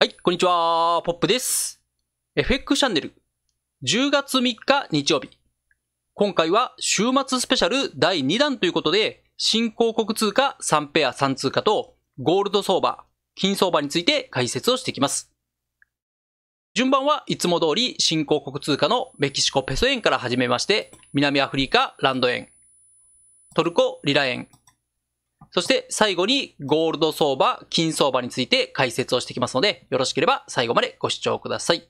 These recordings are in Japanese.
はい、こんにちは、ポップです。FX チャンネル、10月3日日曜日。今回は週末スペシャル第2弾ということで、新興国通貨3ペア3通貨と、ゴールド相場、金相場について解説をしていきます。順番はいつも通り新興国通貨のメキシコペソ円から始めまして、南アフリカランド円、トルコリラ円、そして最後にゴールド相場、金相場について解説をしていきますので、よろしければ最後までご視聴ください。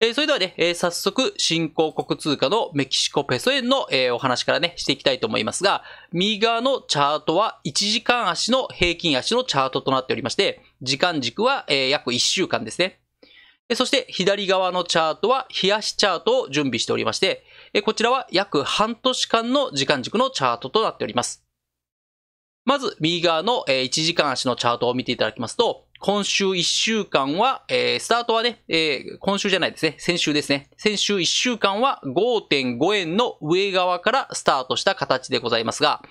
えー、それではね、えー、早速、新興国通貨のメキシコペソ円の、えー、お話からね、していきたいと思いますが、右側のチャートは1時間足の平均足のチャートとなっておりまして、時間軸は、えー、約1週間ですね。そして左側のチャートは冷やしチャートを準備しておりまして、こちらは約半年間の時間軸のチャートとなっております。まず、右側の1時間足のチャートを見ていただきますと、今週1週間は、えー、スタートはね、えー、今週じゃないですね、先週ですね。先週1週間は5.5円の上側からスタートした形でございますが、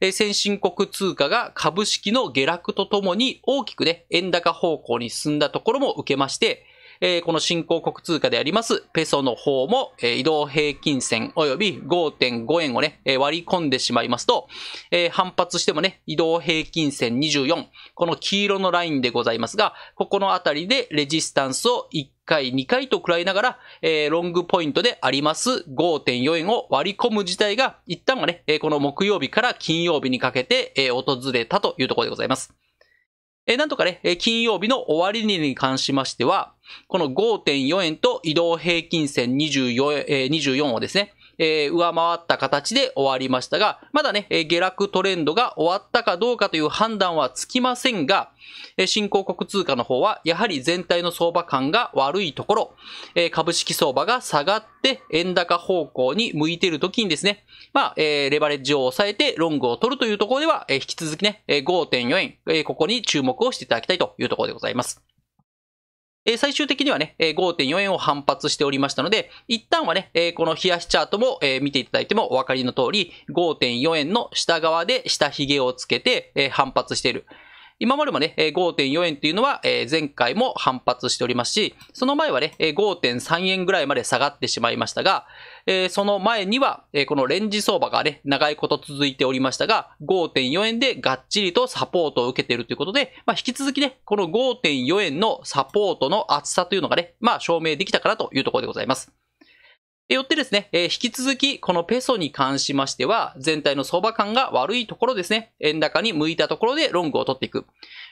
えー、先進国通貨が株式の下落とともに大きくね、円高方向に進んだところも受けまして、えー、この新興国通貨であります、ペソの方も、えー、移動平均線及び5.5円をね、えー、割り込んでしまいますと、えー、反発してもね、移動平均線24、この黄色のラインでございますが、ここのあたりでレジスタンスを1回、2回と食らいながら、えー、ロングポイントであります5.4円を割り込む事態が、一旦はね、えー、この木曜日から金曜日にかけて、えー、訪れたというところでございます。えー、なんとかね、金曜日の終値に関しましては、この5.4円と移動平均線 24,、24をですね、えー、上回った形で終わりましたが、まだね、下落トレンドが終わったかどうかという判断はつきませんが、新興国通貨の方は、やはり全体の相場感が悪いところ、株式相場が下がって、円高方向に向いている時にですね、まあ、えー、レバレッジを抑えてロングを取るというところでは、引き続きね、5.4円、ここに注目をしていただきたいというところでございます。え最終的にはね、え5.4円を反発しておりましたので、一旦はね、えこの冷やしチャートも、え見ていただいてもお分かりの通り、5.4円の下側で下髭をつけて、え反発している。今までもね、5.4円っていうのは、前回も反発しておりますし、その前はね、5.3円ぐらいまで下がってしまいましたが、その前には、このレンジ相場がね、長いこと続いておりましたが、5.4円でがっちりとサポートを受けているということで、まあ、引き続きね、この5.4円のサポートの厚さというのがね、まあ、証明できたかなというところでございます。よってですね、え引き続きこのペソに関しましては、全体の相場感が悪いところですね、円高に向いたところでロングを取っていく。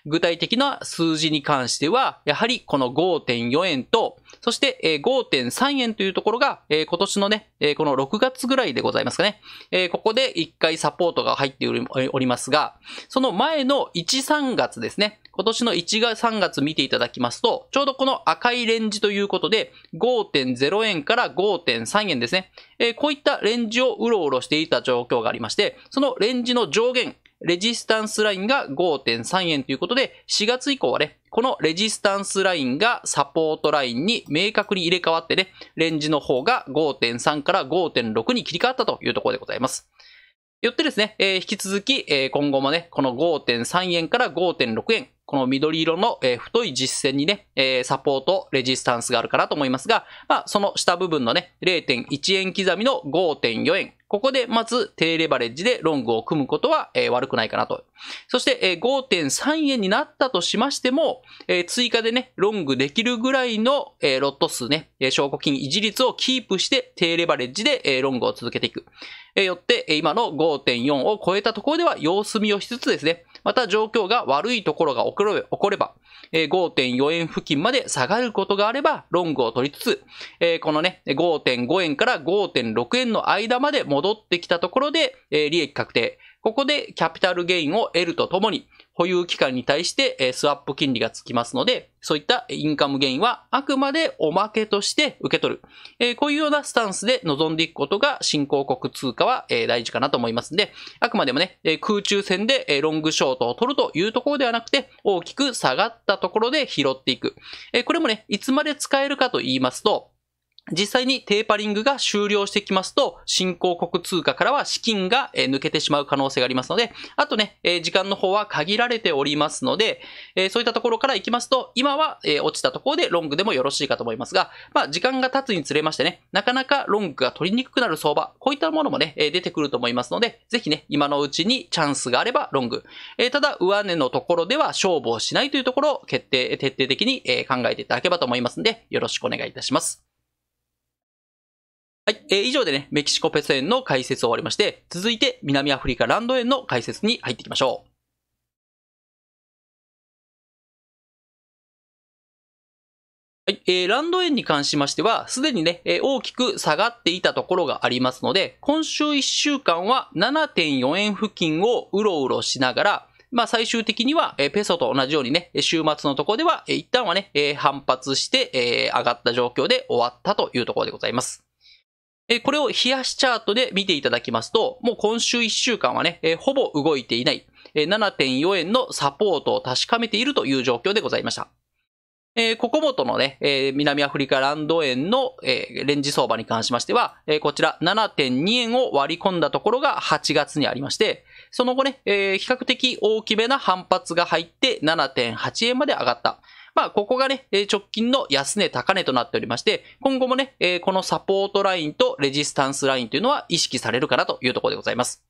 具体的な数字に関しては、やはりこの5.4円と、そして5.3円というところが、今年のね、この6月ぐらいでございますかね。ここで1回サポートが入っておりますが、その前の1、3月ですね。今年の1月、3月見ていただきますと、ちょうどこの赤いレンジということで、5.0円から5.3円ですね。えー、こういったレンジをうろうろしていた状況がありまして、そのレンジの上限、レジスタンスラインが5.3円ということで、4月以降はね、このレジスタンスラインがサポートラインに明確に入れ替わってね、レンジの方が5.3から5.6に切り替わったというところでございます。よってですね、えー、引き続き、えー、今後もね、この5.3円から5.6円、この緑色の、え太い実線にね、えサポート、レジスタンスがあるかなと思いますが、まあ、その下部分のね、0.1円刻みの5.4円。ここでまず低レバレッジでロングを組むことは、え悪くないかなと。そして、え5.3円になったとしましても、え追加でね、ロングできるぐらいの、えロット数ね、え証拠金維持率をキープして低レバレッジで、えロングを続けていく。えよって、今の5.4を超えたところでは様子見をしつつですね、また状況が悪いところが起これば、5.4円付近まで下がることがあれば、ロングを取りつつ、このね、5.5円から5.6円の間まで戻ってきたところで、利益確定。ここでキャピタルゲインを得るとともに、保有期間に対して、スワップ金利がつきますので、そういったインカムゲインはあくまでおまけとして受け取る。こういうようなスタンスで臨んでいくことが新興国通貨は大事かなと思いますので、あくまでもね、空中戦でロングショートを取るというところではなくて、大きく下がったところで拾っていく。これもね、いつまで使えるかと言いますと、実際にテーパリングが終了してきますと、新興国通貨からは資金が抜けてしまう可能性がありますので、あとね、時間の方は限られておりますので、そういったところから行きますと、今は落ちたところでロングでもよろしいかと思いますが、まあ、時間が経つにつれましてね、なかなかロングが取りにくくなる相場、こういったものもね、出てくると思いますので、ぜひね、今のうちにチャンスがあればロング。ただ、上値のところでは勝負をしないというところを決定、徹底的に考えていただければと思いますので、よろしくお願いいたします。はい、えー、以上でね、メキシコペソ円の解説を終わりまして、続いて南アフリカランド円の解説に入っていきましょう。はい、えー、ランド円に関しましては、すでにね、えー、大きく下がっていたところがありますので、今週1週間は7.4円付近をうろうろしながら、まあ最終的には、えー、ペソと同じようにね、週末のところでは、えー、一旦はね、えー、反発して、えー、上がった状況で終わったというところでございます。えこれを冷やしチャートで見ていただきますと、もう今週1週間はね、えほぼ動いていない、え7.4円のサポートを確かめているという状況でございました。えー、ここもとのね、えー、南アフリカランド円の、えー、レンジ相場に関しましては、えー、こちら7.2円を割り込んだところが8月にありまして、その後ね、えー、比較的大きめな反発が入って7.8円まで上がった。まあ、ここがね、直近の安値高値となっておりまして、今後もね、このサポートラインとレジスタンスラインというのは意識されるかなというところでございます。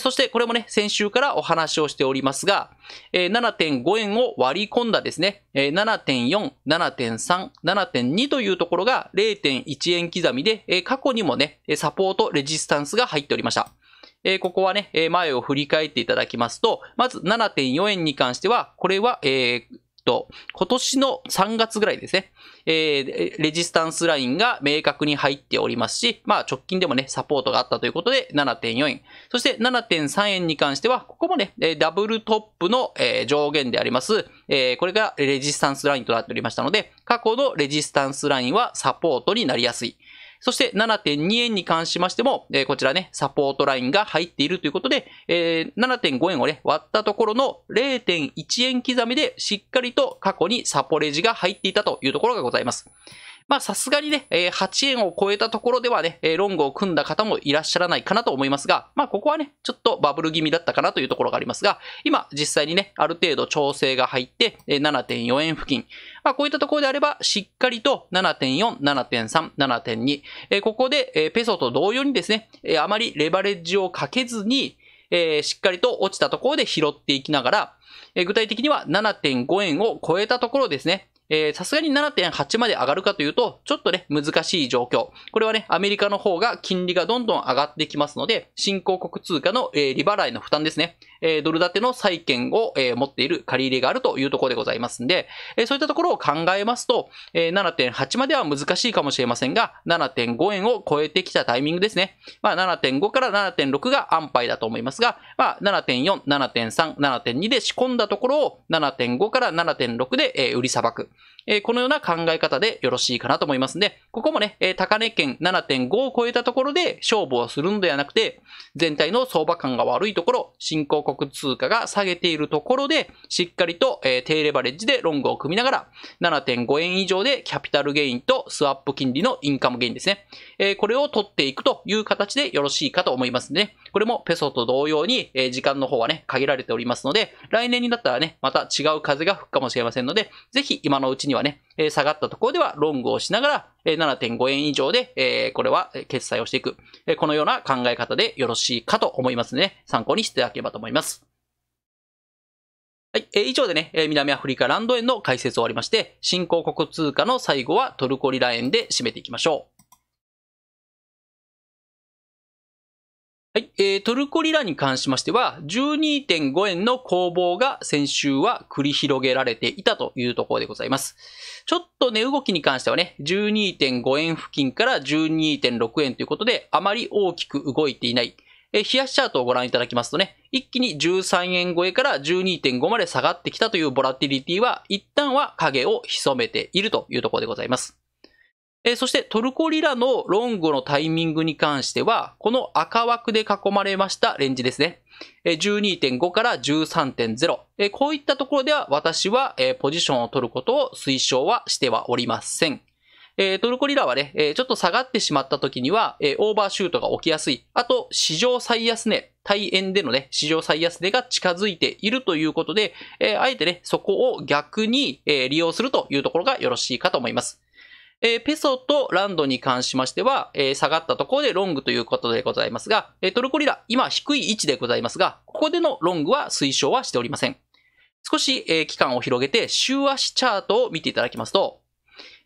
そして、これもね、先週からお話をしておりますが、7.5円を割り込んだですね、7.4、7.3、7.2というところが0.1円刻みで、過去にもね、サポート、レジスタンスが入っておりました。ここはね、前を振り返っていただきますと、まず7.4円に関しては、これは、と、今年の3月ぐらいですね、えー、レジスタンスラインが明確に入っておりますし、まあ直近でもね、サポートがあったということで7.4円。そして7.3円に関しては、ここもね、ダブルトップの上限であります、えー、これがレジスタンスラインとなっておりましたので、過去のレジスタンスラインはサポートになりやすい。そして7.2円に関しましても、えー、こちらね、サポートラインが入っているということで、えー、7.5円をね、割ったところの0.1円刻みでしっかりと過去にサポレジが入っていたというところがございます。まあさすがにね、8円を超えたところではね、ロングを組んだ方もいらっしゃらないかなと思いますが、まあここはね、ちょっとバブル気味だったかなというところがありますが、今実際にね、ある程度調整が入って、7.4円付近。まあこういったところであれば、しっかりと7.4、7.3、7.2、ここで、ペソと同様にですね、あまりレバレッジをかけずに、えー、しっかりと落ちたところで拾っていきながら、えー、具体的には7.5円を超えたところですね、えさすがに7.8まで上がるかというと、ちょっとね、難しい状況。これはね、アメリカの方が金利がどんどん上がってきますので、新興国通貨の、えー、利払いの負担ですね。えドル建ての債券を、え持っている借り入れがあるというところでございますんで、えそういったところを考えますと、え7.8までは難しいかもしれませんが、7.5円を超えてきたタイミングですね。まあ、7.5から7.6が安牌だと思いますが、まあ、7.4、7.3、7.2で仕込んだところを7.5から7.6で、え売りさばく。えこのような考え方でよろしいかなと思いますんで、ここもね、えー、高値圏7.5を超えたところで勝負をするのではなくて、全体の相場感が悪いところ、新興国通貨が下げているところで、しっかりと、えー、低レバレッジでロングを組みながら、7.5円以上でキャピタルゲインとスワップ金利のインカムゲインですね。えー、これを取っていくという形でよろしいかと思いますね。これもペソと同様に、えー、時間の方はね、限られておりますので、来年になったらね、また違う風が吹くかもしれませんので、ぜひ今のうちにはね、え下がったところではロングをしながら、え7.5円以上で、えこれは決済をしていく、えこのような考え方でよろしいかと思いますね。参考にしていただければと思います。はい、えー、以上でね、えー、南アフリカランド円の解説を終わりまして、新興国通貨の最後はトルコリラ円で締めていきましょう。はい、えー、トルコリラに関しましては、12.5円の攻防が先週は繰り広げられていたというところでございます。ちょっと値、ね、動きに関してはね、12.5円付近から12.6円ということで、あまり大きく動いていない。えー、冷やしチャートをご覧いただきますとね、一気に13円超えから12.5まで下がってきたというボラティリティは、一旦は影を潜めているというところでございます。えー、そしてトルコリラのロングのタイミングに関しては、この赤枠で囲まれましたレンジですね。12.5から13.0。こういったところでは私はポジションを取ることを推奨はしてはおりません。トルコリラはね、ちょっと下がってしまった時には、オーバーシュートが起きやすい。あと、史上最安値、対円でのね、史上最安値が近づいているということで、あえてね、そこを逆に利用するというところがよろしいかと思います。えー、ペソとランドに関しましては、えー、下がったところでロングということでございますが、えー、トルコリラ、今低い位置でございますが、ここでのロングは推奨はしておりません。少し、えー、期間を広げて、週足チャートを見ていただきますと、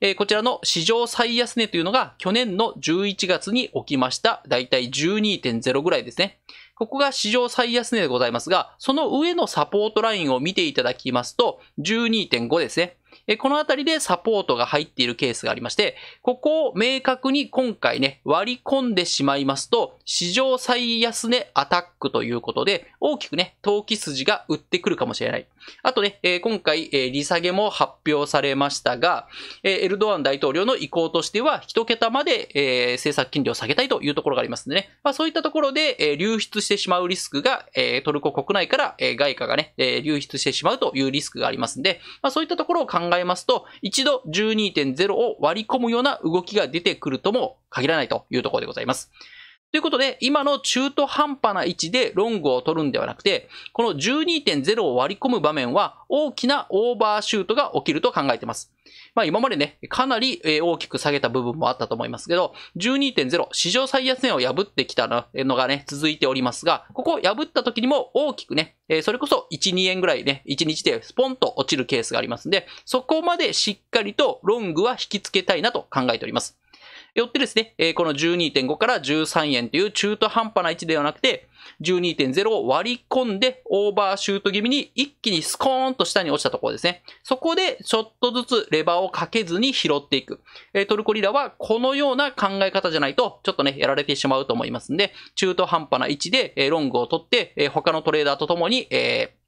えー、こちらの史上最安値というのが去年の11月に起きました。だいたい12.0ぐらいですね。ここが史上最安値でございますが、その上のサポートラインを見ていただきますと、12.5ですね。このあたりでサポートが入っているケースがありまして、ここを明確に今回ね、割り込んでしまいますと、史上最安値、アタックということで、大きくね、投機筋が売ってくるかもしれない。あとね、え今回、え利下げも発表されましたが、えエルドアン大統領の意向としては、1桁まで、え政策金利を下げたいというところがありますんでね、まあ、そういったところで、え流出してしまうリスクが、えトルコ国内から、え外貨がね、え流出してしまうというリスクがありますんで、まあ、そういったところを考考えますと、一度12.0を割り込むような動きが出てくるとも限らないというところでございます。ということで、今の中途半端な位置でロングを取るんではなくて、この12.0を割り込む場面は大きなオーバーシュートが起きると考えています。まあ今までね、かなり大きく下げた部分もあったと思いますけど、12.0、史上最安値を破ってきたのがね、続いておりますが、ここを破った時にも大きくね、それこそ1、2円ぐらいね、1日でスポンと落ちるケースがありますんで、そこまでしっかりとロングは引き付けたいなと考えております。よってですね、えこの12.5から13円という中途半端な位置ではなくて、12.0を割り込んで、オーバーシュート気味に一気にスコーンと下に落ちたところですね。そこで、ちょっとずつレバーをかけずに拾っていく。えトルコリラはこのような考え方じゃないと、ちょっとね、やられてしまうと思いますんで、中途半端な位置で、えロングを取って、え他のトレーダーと共に、えー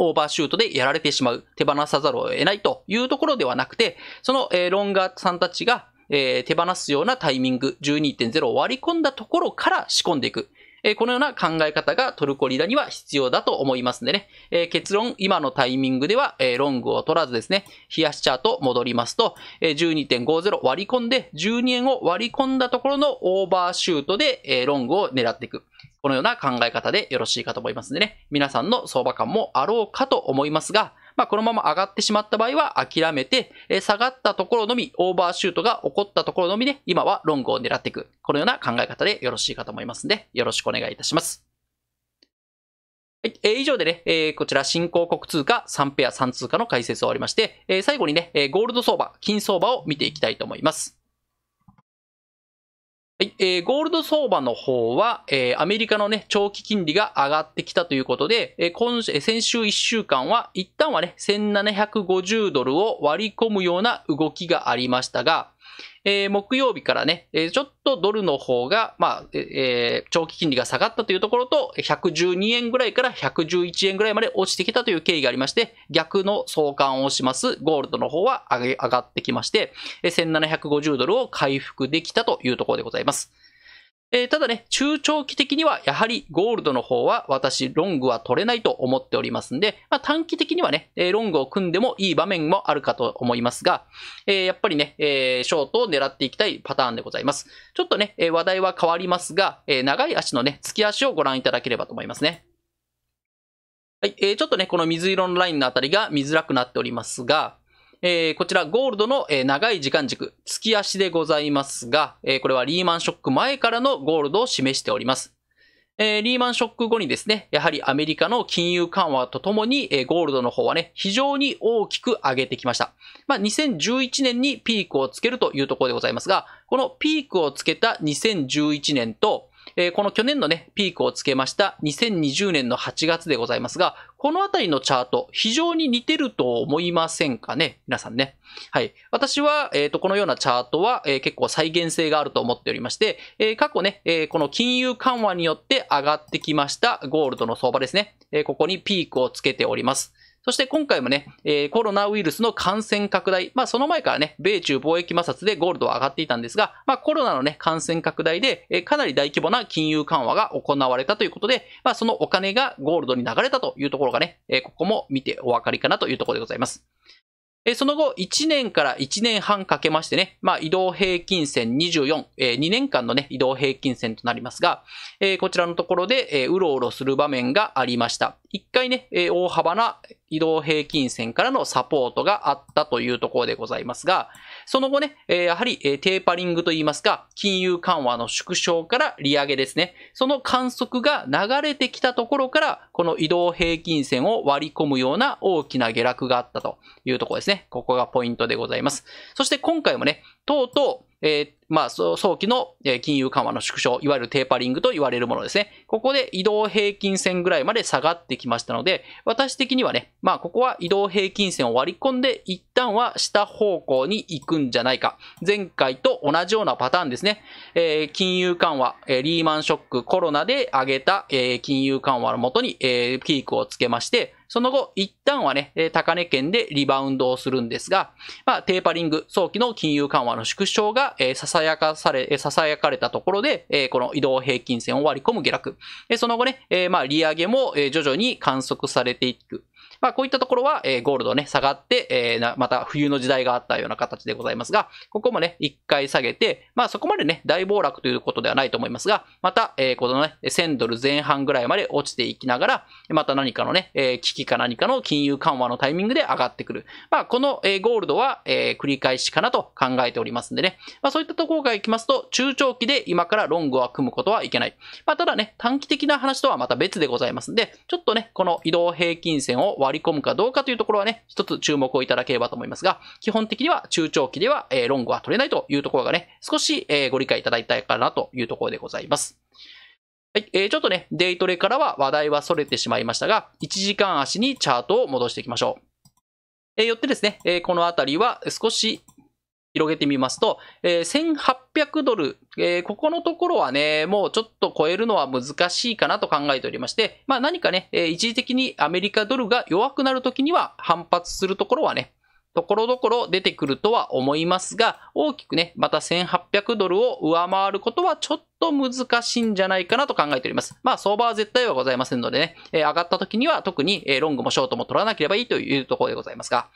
オーバーシュートでやられてしまう、手放さざるを得ないというところではなくて、その、えロンガーさんたちが、えー、手放すようなタイミング、12.0を割り込んだところから仕込んでいく。えー、このような考え方がトルコリラには必要だと思いますんでね。えー、結論、今のタイミングでは、えー、ロングを取らずですね、冷やしチャート戻りますと、えー、12.50割り込んで、12円を割り込んだところのオーバーシュートで、えー、ロングを狙っていく。このような考え方でよろしいかと思いますんでね。皆さんの相場感もあろうかと思いますが、まあ、このまま上がってしまった場合は諦めて、え下がったところのみ、オーバーシュートが起こったところのみで、今はロングを狙っていく。このような考え方でよろしいかと思いますので、よろしくお願いいたします。はい、えー、以上でね、えー、こちら新興国通貨3ペア3通貨の解説を終わりまして、えー、最後にね、えー、ゴールド相場、金相場を見ていきたいと思います。はい、えー、ゴールド相場の方は、えー、アメリカのね、長期金利が上がってきたということで、えー、今、先週1週間は、一旦はね、1750ドルを割り込むような動きがありましたが、えー、木曜日からね、えー、ちょっとドルの方が、まあ、えー、長期金利が下がったというところと、112円ぐらいから111円ぐらいまで落ちてきたという経緯がありまして、逆の相関をします、ゴールドの方は上がってきまして、1750ドルを回復できたというところでございます。えー、ただね、中長期的にはやはりゴールドの方は私、ロングは取れないと思っておりますんで、まあ、短期的にはね、えロングを組んでもいい場面もあるかと思いますが、えー、やっぱりね、えショートを狙っていきたいパターンでございます。ちょっとね、え話題は変わりますが、え長い足のね、月足をご覧いただければと思いますね。はい、えー、ちょっとね、この水色のラインのあたりが見づらくなっておりますが、えー、こちら、ゴールドの、えー、長い時間軸、月足でございますが、えー、これはリーマンショック前からのゴールドを示しております。えー、リーマンショック後にですね、やはりアメリカの金融緩和とともに、えー、ゴールドの方はね、非常に大きく上げてきました。まあ、2011年にピークをつけるというところでございますが、このピークをつけた2011年と、えー、この去年のね、ピークをつけました2020年の8月でございますが、このあたりのチャート、非常に似てると思いませんかね皆さんね。はい。私は、えっ、ー、と、このようなチャートは、えー、結構再現性があると思っておりまして、えー、過去ね、えこの金融緩和によって上がってきましたゴールドの相場ですね。えここにピークをつけております。そして今回もね、えー、コロナウイルスの感染拡大、まあその前からね、米中貿易摩擦でゴールドは上がっていたんですが、まあコロナのね、感染拡大で、えー、かなり大規模な金融緩和が行われたということで、まあそのお金がゴールドに流れたというところがね、えー、ここも見てお分かりかなというところでございます。えその後、1年から1年半かけましてね、まあ、移動平均線24、えー、2年間のね、移動平均線となりますが、えー、こちらのところで、えー、うろうろする場面がありました。一回ね、え大幅な移動平均線からのサポートがあったというところでございますが、その後ね、やはりテーパリングといいますか、金融緩和の縮小から利上げですね。その観測が流れてきたところから、この移動平均線を割り込むような大きな下落があったというところですね。ここがポイントでございます。そして今回もね、とうとうえー、まあ、早期の金融緩和の縮小、いわゆるテーパリングと言われるものですね。ここで移動平均線ぐらいまで下がってきましたので、私的にはね、まあ、ここは移動平均線を割り込んで、一旦は下方向に行くんじゃないか。前回と同じようなパターンですね。えー、金融緩和、えー、リーマンショック、コロナで上げた、えー、金融緩和のもとに、えー、ピークをつけまして、その後、一旦はね、高値圏でリバウンドをするんですが、まあ、テーパリング、早期の金融緩和の縮小が、えー、囁かされ、え囁かれたところで、えー、この移動平均線を割り込む下落。えその後ね、えー、まあ、利上げも、え徐々に観測されていく。まあ、こういったところは、えー、ゴールドね、下がって、えー、また冬の時代があったような形でございますが、ここもね、一回下げて、まあ、そこまでね、大暴落ということではないと思いますが、また、えー、このね、1000ドル前半ぐらいまで落ちていきながら、また何かのね、えー、危機か何かの金融緩和のタイミングで上がってくる。まあ、この、えー、ゴールドは、えー、繰り返しかなと考えておりますんでね、まあ、そういったところからいきますと、中長期で今からロングは組むことはいけない。まあ、ただね、短期的な話とはまた別でございますんで、ちょっとね、この移動平均線を割割り込むかどうかというところはね、一つ注目をいただければと思いますが、基本的には中長期では、えー、ロングは取れないというところがね、少し、えー、ご理解いただいたいかなというところでございます。はい、えー、ちょっとね、デイトレからは話題は逸れてしまいましたが、1時間足にチャートを戻していきましょう。えー、よってですね、えー、このあたりは少し広げてみますと、えー、1800ドル、えー、ここのところはね、もうちょっと超えるのは難しいかなと考えておりまして、まあ何かね、えー、一時的にアメリカドルが弱くなるときには反発するところはね、ところどころ出てくるとは思いますが、大きくね、また1800ドルを上回ることはちょっと難しいんじゃないかなと考えております。まあ、相場は絶対はございませんのでね、えー、上がった時には特に、えー、ロングもショートも取らなければいいというところでございますが、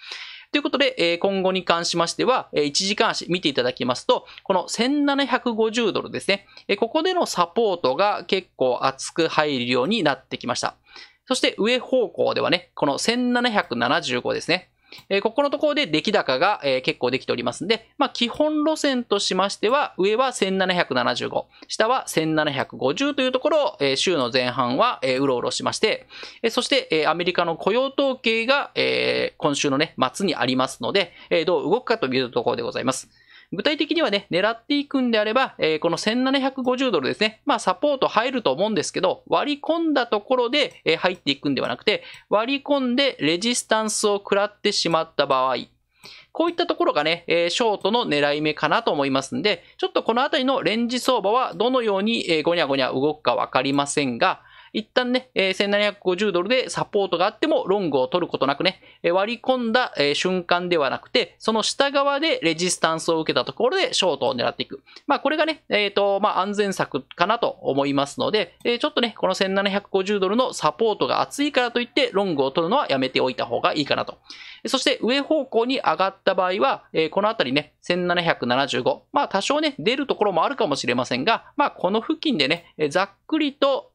ということで、今後に関しましては、1時間足見ていただきますと、この1750ドルですね、ここでのサポートが結構厚く入るようになってきました。そして上方向ではね、この1775ですね。えここのところで出来高が、え結構できておりますんで、まあ、基本路線としましては、上は1775、下は1750というところを、え週の前半は、えうろうろしまして、えそして、えアメリカの雇用統計が、え今週のね、末にありますので、えどう動くかというところでございます。具体的にはね、狙っていくんであれば、えー、この1750ドルですね、まあサポート入ると思うんですけど、割り込んだところで、えー、入っていくんではなくて、割り込んでレジスタンスを食らってしまった場合、こういったところがね、えー、ショートの狙い目かなと思いますんで、ちょっとこのあたりのレンジ相場はどのように、えー、ごにゃごにゃ動くかわかりませんが、一旦ね、え1750ドルでサポートがあってもロングを取ることなくね、え割り込んだ、え瞬間ではなくて、その下側でレジスタンスを受けたところでショートを狙っていく。まあこれがね、えっ、ー、と、まあ安全策かなと思いますので、えちょっとね、この1750ドルのサポートが厚いからといってロングを取るのはやめておいた方がいいかなと。そして上方向に上がった場合は、えこのあたりね、1775。まあ多少ね、出るところもあるかもしれませんが、まあこの付近でね、ざっくりと、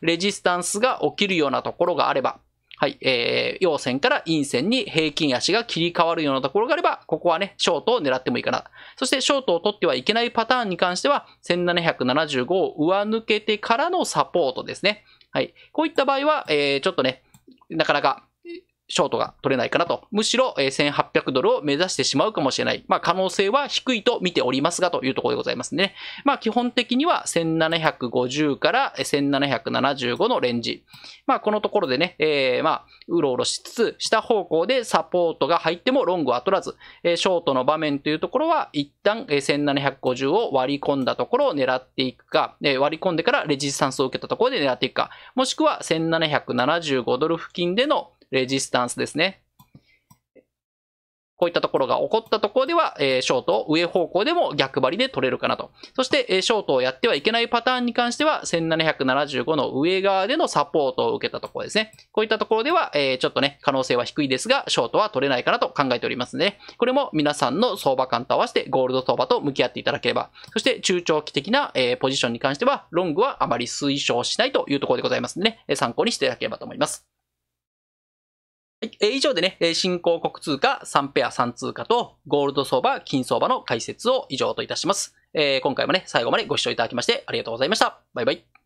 レジスタンスが起きるようなところがあれば、はい、えー、陽線から陰線に平均足が切り替わるようなところがあれば、ここはね、ショートを狙ってもいいかな。そして、ショートを取ってはいけないパターンに関しては、1775を上抜けてからのサポートですね。はい。こういった場合は、えー、ちょっとね、なかなかショートが取れないかなと。むしろ、えー、1800ドルを目指してしまうかもしれない。まあ、可能性は低いと見ておりますが、というところでございますね。まあ、基本的には1750から1775のレンジ。まあ、このところでね、えー、まあ、うろうろしつつ、下方向でサポートが入ってもロングは取らず、えー、ショートの場面というところは、一旦、えー、1750を割り込んだところを狙っていくか、えー、割り込んでからレジスタンスを受けたところで狙っていくか、もしくは1775ドル付近でのレジスタンスですね。こういったところが起こったところでは、えショートを上方向でも逆張りで取れるかなと。そして、えショートをやってはいけないパターンに関しては、1775の上側でのサポートを受けたところですね。こういったところでは、えちょっとね、可能性は低いですが、ショートは取れないかなと考えておりますので、これも皆さんの相場感と合わせてゴールド相場と向き合っていただければ。そして、中長期的な、えポジションに関しては、ロングはあまり推奨しないというところでございますので、ね、参考にしていただければと思います。はい、え以上でね、新興国通貨3ペア3通貨とゴールド相場、金相場の解説を以上といたします。え今回もね、最後までご視聴いただきましてありがとうございました。バイバイ。